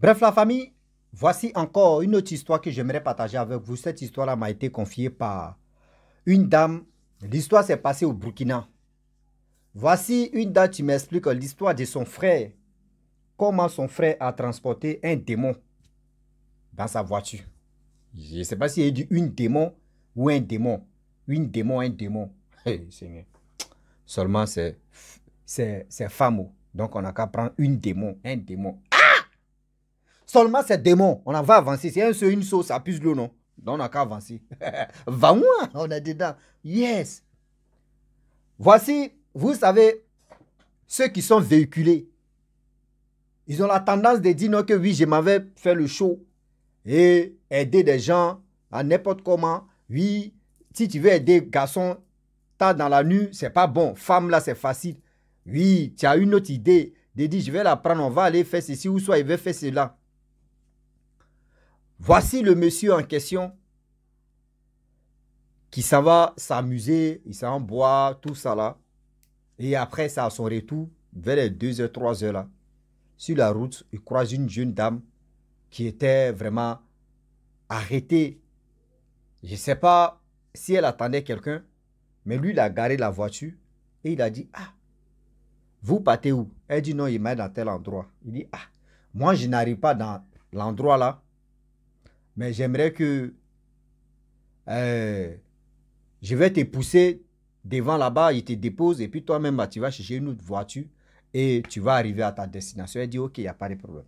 Bref, la famille, voici encore une autre histoire que j'aimerais partager avec vous. Cette histoire-là m'a été confiée par une dame. L'histoire s'est passée au Burkina. Voici une dame qui m'explique l'histoire de son frère. Comment son frère a transporté un démon dans sa voiture. Je ne sais pas si a dit une démon ou un démon. Une démon, un démon. Seulement, c'est, c'est, Donc, on a qu'à prendre une démon, un démon, Seulement ces démons, on en va avancer. C'est un seul, une sauce, pousse le nom. Donc on n'a qu'à avancer. va moi, on est dedans. Yes. Voici, vous savez, ceux qui sont véhiculés. Ils ont la tendance de dire non que oui, je m'avais fait le show et aider des gens à n'importe comment. Oui, si tu veux aider garçon, t'as dans la nuit, c'est pas bon. Femme là, c'est facile. Oui, tu as une autre idée de dire je vais la prendre, on va aller faire ceci ou soit il veut faire cela. Voici le monsieur en question qui s'en va s'amuser, il s'en boit, tout ça là. Et après, ça, à son retour, vers les 2h, 3h là, sur la route, il croise une jeune dame qui était vraiment arrêtée. Je ne sais pas si elle attendait quelqu'un, mais lui, il a garé la voiture et il a dit Ah, vous partez où Elle dit Non, il m'a dans tel endroit. Il dit Ah, moi, je n'arrive pas dans l'endroit là. Mais j'aimerais que... Euh, je vais te pousser devant là-bas, il te dépose, et puis toi-même, bah, tu vas chercher une autre voiture et tu vas arriver à ta destination. Elle dit, OK, il n'y a pas de problème.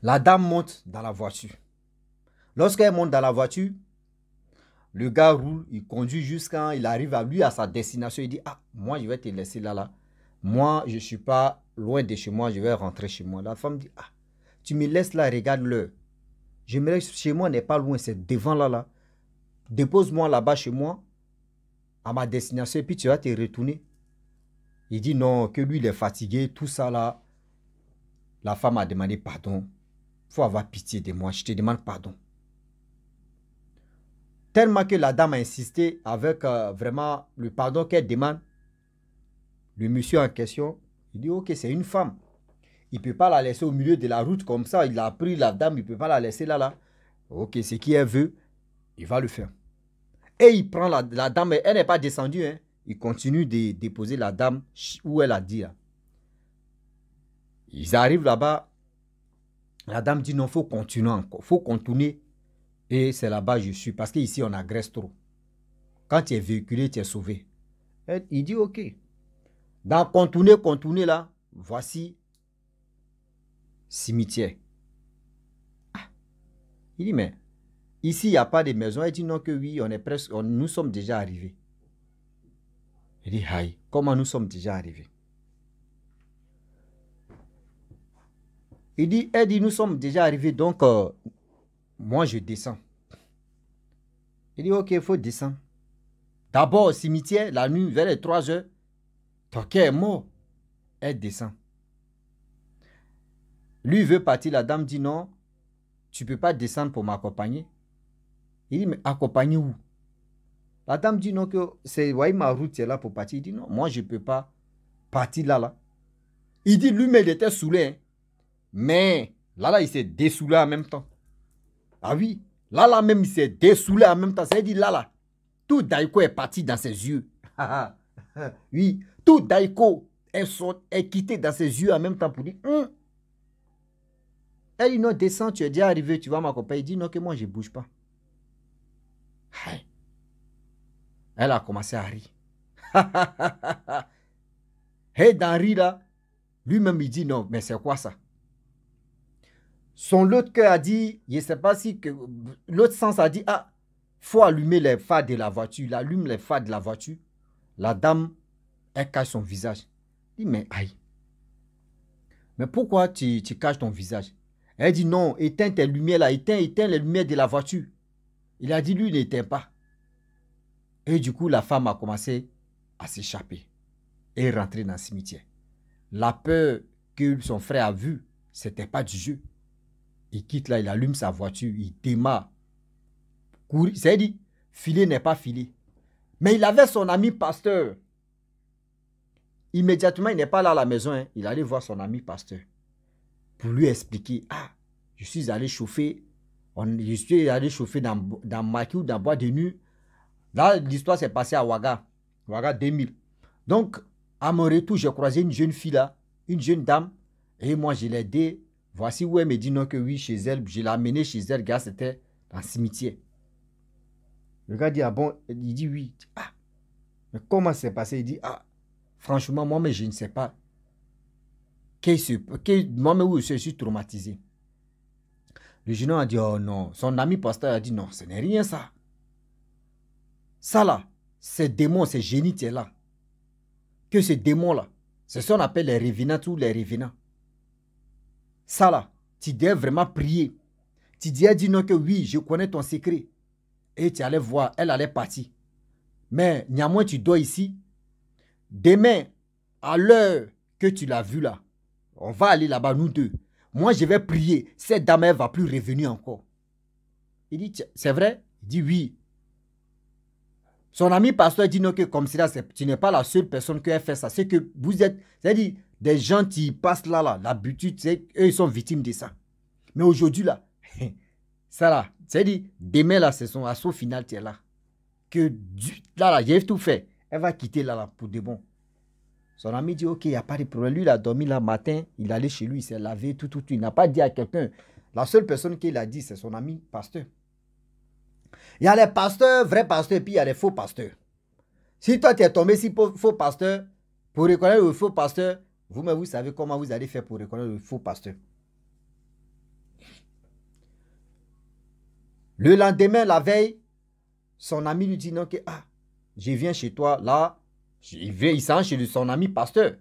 La dame monte dans la voiture. Lorsqu'elle monte dans la voiture, le gars roule, il conduit jusqu'à, il arrive à lui, à sa destination. Il dit, ah, moi, je vais te laisser là, là. Moi, je ne suis pas loin de chez moi, je vais rentrer chez moi. La femme dit, ah, tu me laisses là, regarde-le. J'aimerais chez moi n'est pas loin, c'est devant là là. Dépose-moi là-bas chez moi, à ma destination, et puis tu vas te retourner. Il dit non, que lui il est fatigué, tout ça là. La femme a demandé pardon. Faut avoir pitié de moi, je te demande pardon. Tellement que la dame a insisté avec euh, vraiment le pardon qu'elle demande. Le monsieur en question, il dit ok, c'est une femme. Il ne peut pas la laisser au milieu de la route comme ça. Il a pris la dame, il ne peut pas la laisser là, là. Ok, ce qu'elle veut, il va le faire. Et il prend la, dame. dame, elle n'est pas descendue. Hein. Il continue de déposer la dame où elle a dit. Là. Ils arrivent là-bas. La dame dit non, faut continuer encore. faut contourner. Et c'est là-bas je suis. Parce qu'ici, on agresse trop. Quand tu es véhiculé, tu es sauvé. il dit ok. Dans contourner, contourner là, voici cimetière. Ah. Il dit, mais ici, il n'y a pas de maison. Elle dit, non, que oui, on est presque, nous sommes déjà arrivés. Il dit, aïe, comment nous sommes déjà arrivés Il dit, elle dit, nous sommes déjà arrivés, donc euh, moi je descends. Il dit, ok, il faut descendre. D'abord au cimetière, la nuit, vers les 3 heures, Ok, est Elle descend. Lui veut partir, la dame dit non, tu ne peux pas descendre pour m'accompagner. Il dit, mais où La dame dit non, que c'est, voyez ma route, c'est là pour partir. Il dit non, moi je ne peux pas partir là, là. Il dit lui-même, il était saoulé. Hein. Mais là, là, il s'est dessoulé en même temps. Ah oui, là, là, même, il s'est dessoulé en même temps. Ça dit là, là, tout Daiko est parti dans ses yeux. oui, tout Daiko est, est quitté dans ses yeux en même temps pour dire, hum, elle dit non, descends, tu es déjà arrivé, tu vois, ma compagne. Il dit non, que moi je ne bouge pas. Elle a commencé à rire. Et dans rire là, lui-même il dit non, mais c'est quoi ça Son autre cœur a dit, je ne sais pas si que l'autre sens a dit, ah, faut allumer les phares de la voiture. Il allume les phares de la voiture. La dame, elle cache son visage. Il dit, mais aïe. Mais pourquoi tu caches ton visage elle dit non, éteins tes lumières là, éteins, éteins les lumières de la voiture. Il a dit lui n'éteins pas. Et du coup, la femme a commencé à s'échapper et rentrer dans le cimetière. La peur que son frère a vue, c'était pas du jeu. Il quitte là, il allume sa voiture, il démarre. Courir, c'est dit, filer n'est pas filer. Mais il avait son ami pasteur. Immédiatement, il n'est pas là à la maison, hein. il allait voir son ami pasteur pour lui expliquer, ah, je suis allé chauffer, on, je suis allé chauffer dans, dans ou dans Bois de Nuit. Là, l'histoire s'est passée à Ouaga, Ouaga 2000. Donc, à mon retour, j'ai croisé une jeune fille là, une jeune dame, et moi, je l'ai aidée. Voici où elle me dit non que oui, chez elle, je l'ai amenée chez elle, gars, c'était dans cimetière. Le gars dit, ah bon, il dit oui. Ah, mais comment c'est passé Il dit, ah, franchement, moi, mais je ne sais pas moi où je suis traumatisé. Le jeune a dit, oh non. Son ami pasteur a dit, non, ce n'est rien ça. Ça là, ces démons, ces es là, que ces démons là, c'est ce qu'on appelle les revenants, ou les revenants. Ça là, tu dois vraiment prier. Tu dis dire non que oui, je connais ton secret. Et tu allais voir, elle allait partir. Mais néanmoins, tu dois ici. Demain, à l'heure que tu l'as vu là, on va aller là-bas, nous deux. Moi, je vais prier. Cette dame, elle va plus revenir encore. Il dit, c'est vrai Il dit oui. Son ami pasteur dit non, que comme cela, tu n'es pas la seule personne qui a fait ça. C'est que vous êtes, c'est-à-dire, des gens qui passent là, là, l'habitude, c'est eux, ils sont victimes de ça. Mais aujourd'hui, là, ça là, c'est-à-dire, demain, là, c'est son assaut final, tu es là. Que là, là, j'ai tout fait. Elle va quitter là, là, pour de bon. Son ami dit, OK, il n'y a pas de problème. Lui, il a dormi le matin, il est allé chez lui, il s'est lavé, tout, tout, tout. Il n'a pas dit à quelqu'un. La seule personne qu'il a dit, c'est son ami pasteur. Il y a les pasteurs, vrais pasteurs, puis il y a les faux pasteurs. Si toi, tu es tombé si faux pasteur, pour reconnaître le faux pasteur, vous-même, vous savez comment vous allez faire pour reconnaître le faux pasteur. Le lendemain, la veille, son ami lui dit non, que ah, je viens chez toi, là, il, vient il chez son ami pasteur.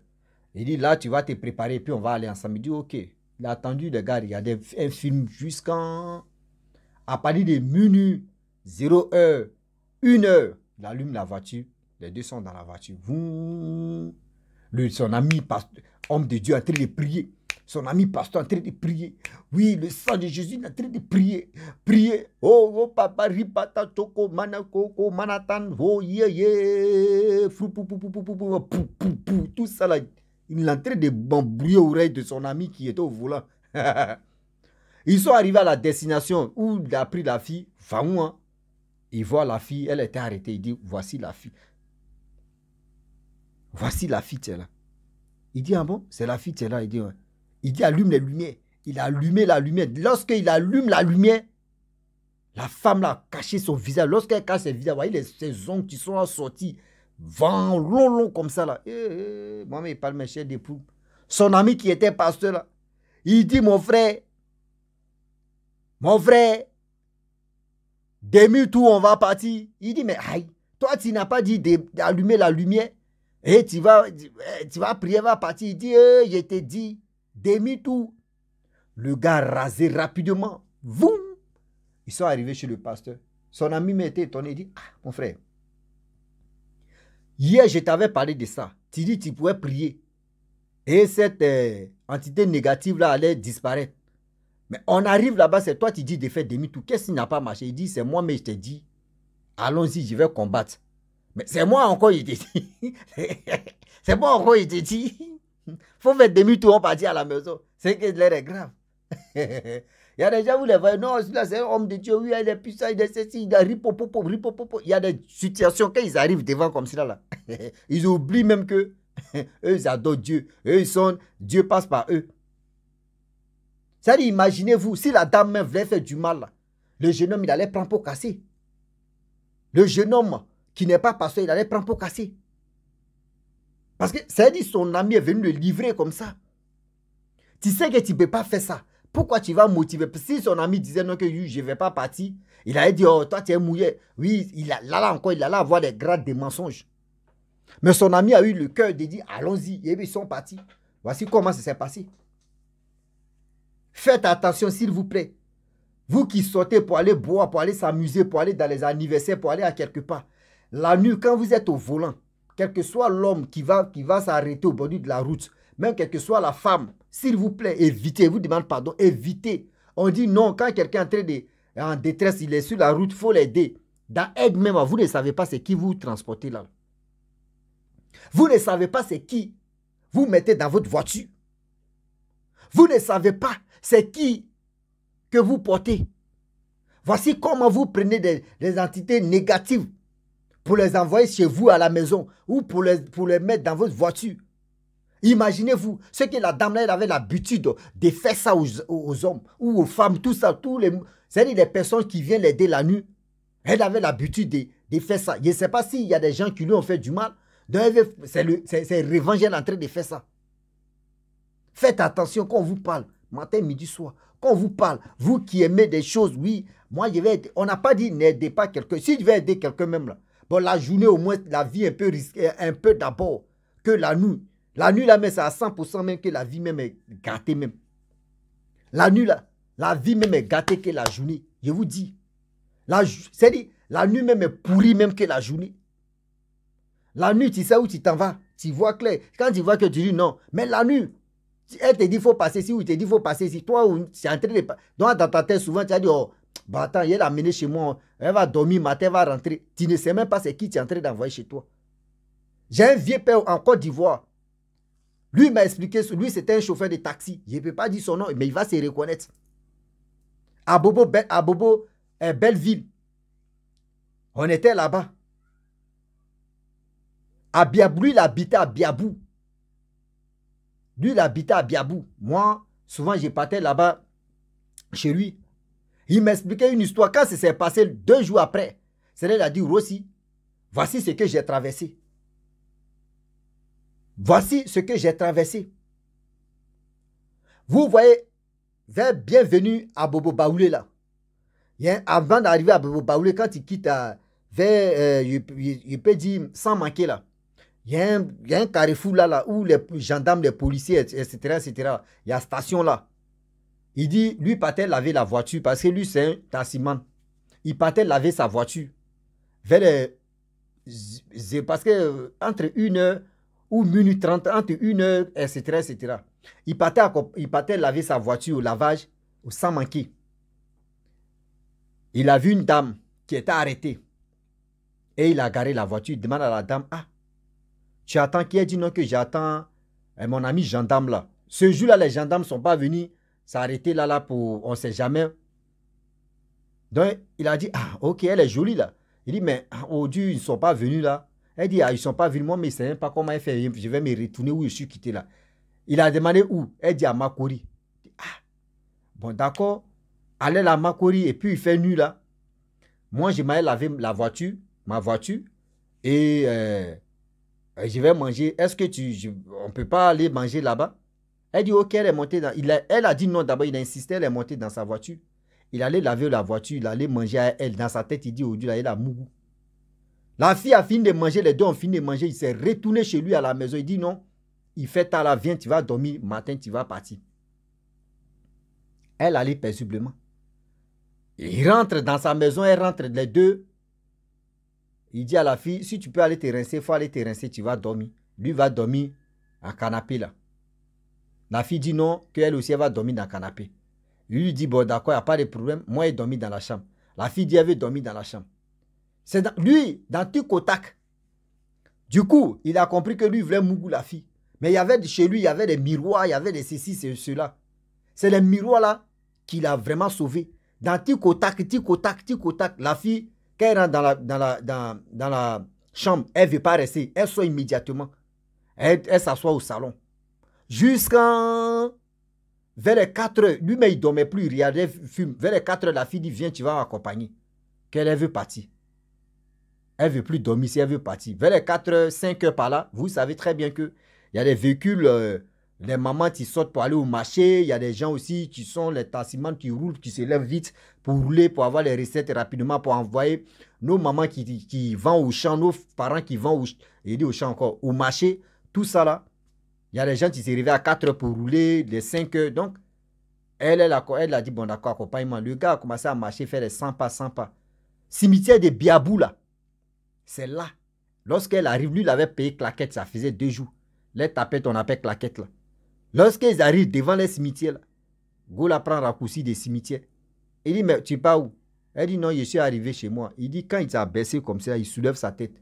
Il dit là, tu vas te préparer, puis on va aller ensemble. Il dit ok. Il a attendu il gars a un film jusqu'en. À partir de minuit, 0 heure, 1 heure, il allume la voiture. Les deux sont dans la voiture. Vous, son ami, homme de Dieu, a train de prier. Son ami pasteur en train de prier. Oui, le sang de Jésus est en train de prier. Prier. Oh, oh, papa, ripata, toko, manakoko, manatan, oh, yeah, yeah. Fou, pou, pou, pou, pou, pou, pou, pou, pou, pou, tout ça là. Il est en train de aux oreilles de son ami qui était au volant. Ils sont arrivés à la destination où il a pris la fille. Va où, hein? Il voit la fille, elle était arrêtée. Il dit, voici la fille. Voici la fille, tu là. Il dit, ah bon, c'est la fille, c'est là. Il dit, ouais. Il dit allume les lumières. Il a allumé la lumière. Lorsqu'il allume la lumière, la femme a caché son visage. Lorsqu'elle cache ses visages, voyez les, ses ongles qui sont sortis, vent long, long comme ça là. Eh, eh, eh il parle mes chers d'époux. Son ami qui était pasteur là, il dit mon frère, mon frère, demi tout, on va partir. Il dit mais aïe, toi tu n'as pas dit d'allumer la lumière. Et eh, tu vas, tu vas prier, va partir. Il dit, je t'ai dit, demi-tour. Le gars rasé rapidement. Voum Ils sont arrivés chez le pasteur. Son ami m'était étonné. Il dit Ah, mon frère, hier je t'avais parlé de ça. Tu dis tu pouvais prier. Et cette euh, entité négative-là allait disparaître. Mais on arrive là-bas, c'est toi qui dis de faire demi tout. Qu'est-ce qui n'a pas marché Il dit C'est moi, mais je t'ai dit Allons-y, je vais combattre. Mais c'est moi encore, il dit. c'est moi encore, il t'ai dit faut faire demi-tour, on partit à la maison. C'est que l'air est grave. il y a des gens, vous les voyez, non, celui-là, c'est un homme de Dieu, oui, il est puissant, il est ceci, il a ripopopo, ripopopo. Il y a des situations, quand ils arrivent devant comme cela, là, ils oublient même que eux, ils adorent Dieu. Eux, ils sont, Dieu passe par eux. cest à imaginez-vous, si la dame même voulait faire du mal, le jeune homme, il allait prendre pour casser. Le jeune homme qui n'est pas pasteur, il allait prendre pour casser. Parce que ça dit son ami est venu le livrer comme ça. Tu sais que tu ne peux pas faire ça. Pourquoi tu vas motiver Si son ami disait non que je ne vais pas partir, il allait dire, oh, toi tu es mouillé. Oui, il là encore, il allait avoir des grades de mensonges. Mais son ami a eu le cœur de dire, allons-y. Et ils sont partis. Voici comment ça s'est passé. Faites attention, s'il vous plaît. Vous qui sortez pour aller boire, pour aller s'amuser, pour aller dans les anniversaires, pour aller à quelque part. La nuit, quand vous êtes au volant, quel que soit l'homme qui va, qui va s'arrêter au bord de la route, même quelle que soit la femme, s'il vous plaît, évitez, vous demande pardon, évitez. On dit non, quand quelqu'un est en, détresse, il est sur la route, il faut l'aider. Dans aide même, vous ne savez pas c'est qui vous transportez là. Vous ne savez pas c'est qui vous mettez dans votre voiture. Vous ne savez pas c'est qui que vous portez. Voici comment vous prenez des entités négatives pour les envoyer chez vous à la maison ou pour les, pour les mettre dans votre voiture. Imaginez-vous, ce que la dame là, elle avait l'habitude de faire ça aux, hommes ou aux femmes, tout ça, tous les, c'est-à-dire les personnes qui viennent l'aider la nuit. Elle avait l'habitude de, faire ça. Je ne sais pas s'il y a des gens qui lui ont fait du mal. C'est revenge, elle est en train de faire ça. Faites attention quand on vous parle, matin, midi, soir. Quand on vous parle, vous qui aimez des choses, oui, moi je vais On n'a pas dit n'aidez pas quelqu'un. Si je vais aider quelqu'un même là, Bon, la journée, au moins, la vie est un peu risquée, un peu d'abord que la nuit. La nuit, là, mais c'est à 100% même que la vie même est gâtée même. La nuit, là, la vie même est gâtée que la journée. Je vous dis. La, cest la nuit même est pourrie même que la journée. La nuit, tu sais où tu t'en vas. Tu vois clair. Quand tu vois que tu dis non, mais la nuit, elle te dit faut passer ici ou il te dit faut passer ici. Toi, tu en train de. Donc, dans ta tête, souvent, tu as dit oh, bah attends, Il est amené chez moi. Hein. Elle va dormir, matin, elle va rentrer. Tu ne sais même pas c'est qui tu es en train d'envoyer chez toi. J'ai un vieux père en Côte d'Ivoire. Lui m'a expliqué, lui c'était un chauffeur de taxi. Je ne peux pas dire son nom, mais il va se reconnaître. À Bobo, euh, Belleville, on était là-bas. À lui, il habitait à Biabou. Lui, il habitait à Biabou. Moi, souvent, je partais là-bas chez lui il m'expliquait une histoire quand ça s'est passé deux jours après. Celle-là a dit Rossi, voici ce que j'ai traversé. Voici ce que j'ai traversé. Vous voyez, vers bienvenue à Bobo Baoulé là. Hein, avant d'arriver à Bobo Baoulé, quand il quitte il euh, euh, peut dire, sans manquer là. Il y, a un, carrefour là, là où les gendarmes, les policiers, etc., etc. Il y a station là. Il dit, lui partait laver la voiture parce que lui, c'est un taximan. Il partait laver sa voiture. Vers parce que euh, entre une heure... ou minute trente... entre une heure... etc., etc. Il partait, il partait laver sa voiture au lavage sans manquer. Il a vu une dame qui était arrêtée. Et il a garé la voiture. Il demande à la dame, ah, tu attends qui a dit non que j'attends euh, mon ami gendarme là. Ce jour-là, les gendarmes ne sont pas venus arrêté là, là, pour on ne sait jamais. Donc, il a dit, ah, ok, elle est jolie là. Il dit, mais ah, oh Dieu, ils ne sont pas venus là. Elle dit, ah, ils ne sont pas venus, moi, mais je ne pas comment elle fait. Je vais me retourner où je suis quitté là. Il a demandé où Elle dit à Makori. Ah, bon, d'accord, allez à Makori et puis il fait nu là. Moi, je m'allais laver la voiture, ma voiture, et euh, je vais manger. Est-ce que tu. on ne peut pas aller manger là-bas elle dit, OK, elle est montée dans... Il elle a dit non d'abord, il a insisté, elle est montée dans sa voiture. Il allait laver la voiture, il allait manger à elle. Dans sa tête, il dit, oh Dieu, là, il a mougu. La fille a fini de manger, les deux ont fini de manger. Il s'est retourné chez lui à la maison. Il dit, non, il fait à la viens, tu vas dormir, matin, tu vas partir. Elle allait paisiblement. Il rentre dans sa maison, elle rentre les deux. Il dit à la fille, si tu peux aller te rincer, il faut aller te rincer, tu vas dormir. Lui va dormir à canapé là. La fille dit non, qu'elle aussi, elle va dormir dans le canapé. Il lui dit, bon, d'accord, il n'y a pas de problème. Moi, j'ai dormi dans la chambre. La fille dit, elle veut dormir dans la chambre. C'est lui, dans tout Du coup, il a compris que lui voulait Mougou, la fille. Mais il y avait chez lui, il y avait des miroirs, il y avait des ceci, c'est cela. C'est les miroirs-là qu'il a vraiment sauvé. Dans tout ticotak, la fille, quand elle rentre dans la, dans la, chambre, elle ne veut pas rester. Elle sort immédiatement. Elle, elle s'assoit au salon. Jusqu'à Vers les 4 heures, lui-même, il ne dormait plus, il regardait, fume. Vers les 4 heures, la fille dit, viens, tu vas m'accompagner. Qu'elle elle veut partir. Elle ne veut plus dormir si elle veut partir. Vers les 4 heures, 5 heures par là, vous savez très bien il y a des véhicules, euh, les mamans qui sortent pour aller au marché, il y a des gens aussi qui sont les tassimans, qui roulent, qui se lèvent vite pour rouler, pour avoir les recettes rapidement, pour envoyer nos mamans qui, qui, au champ, nos parents qui vont au, au champ encore, au marché, tout ça là il y a des gens qui se réveillent à 4 heures pour rouler, les 5 heures. Donc, elle, elle a, elle a dit, bon, d'accord, accompagnement. Le gars a commencé à marcher, faire les 100 pas, 100 pas. Cimetière de Biabou, là. C'est là. Lorsqu'elle arrive, lui, il avait payé claquette, ça faisait deux jours. Les tapettes, on appelle claquette, là. Lorsqu'ils arrivent devant les cimetières, là, Gola prend raccourci des cimetières. Il dit, mais tu sais pas où Elle dit, non, je suis arrivé chez moi. Il dit, quand il s'est baissé comme ça, il soulève sa tête.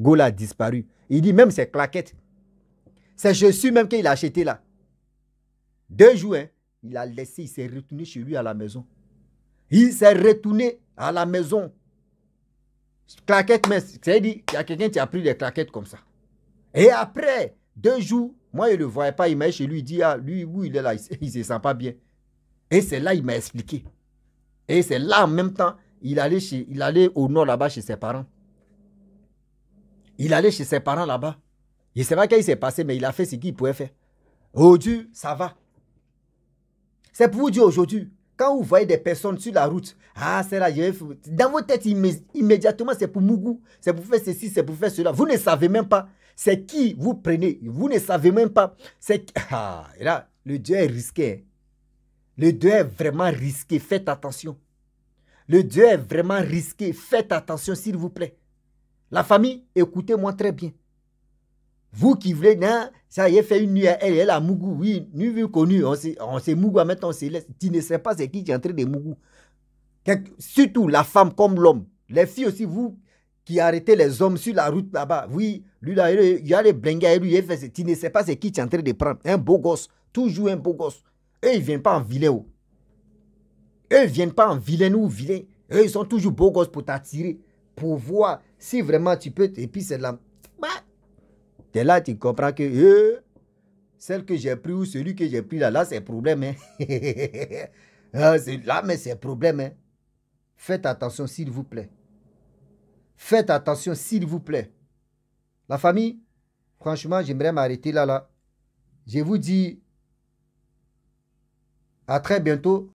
Gola a disparu. Il dit, même ses claquettes. C'est Jésus même qu'il a acheté là. Deux jours, hein, il a laissé, il s'est retourné chez lui à la maison. Il s'est retourné à la maison. Claquette, mais cest dit. il y a quelqu'un qui a pris des claquettes comme ça. Et après, deux jours, moi, il ne le voyait pas, il m'a chez lui, il dit, ah, lui, oui, il est là, il ne se sent pas bien. Et c'est là, il m'a expliqué. Et c'est là, en même temps, il allait, chez, il allait au nord là-bas chez ses parents. Il allait chez ses parents là-bas. Il ne sais pas ce s'est passé, mais il a fait ce qu'il pouvait faire. Dieu, ça va. C'est pour vous dire aujourd'hui, quand vous voyez des personnes sur la route, ah, c'est là, dans vos têtes immédiatement, c'est pour Mougou, c'est pour faire ceci, c'est pour faire cela. Vous ne savez même pas c'est qui vous prenez. Vous ne savez même pas. C'est ah, là, le Dieu est risqué. Hein. Le Dieu est vraiment risqué. Faites attention. Le Dieu est vraiment risqué. Faites attention, s'il vous plaît. La famille, écoutez-moi très bien. Vous qui voulez, non, ça y est, fait une nuit à elle, elle a Mougou, oui, nous vu connu, on s'est on Mougou, maintenant on laissé, tu ne sais pas c'est qui qui est en train de Mougou. Surtout la femme comme l'homme. Les filles aussi, vous qui arrêtez les hommes sur la route là-bas, oui, lui là, il y a les et lui, il fait, tu ne sais pas c'est qui qui est en train de prendre. Un beau gosse, toujours un beau gosse. Eux, ils ne viennent pas en vilain. Oh. Eux, ils ne viennent pas en vilain, ou vilain. Eux, ils sont toujours beaux gosses pour t'attirer, pour voir si vraiment tu peux. Et puis, c'est là... T'es là, tu comprends que euh, celle que j'ai pris ou celui que j'ai pris là, là, c'est problème. Hein. Ah, là, mais c'est problème. Hein. Faites attention, s'il vous plaît. Faites attention, s'il vous plaît. La famille, franchement, j'aimerais m'arrêter là, là. Je vous dis à très bientôt.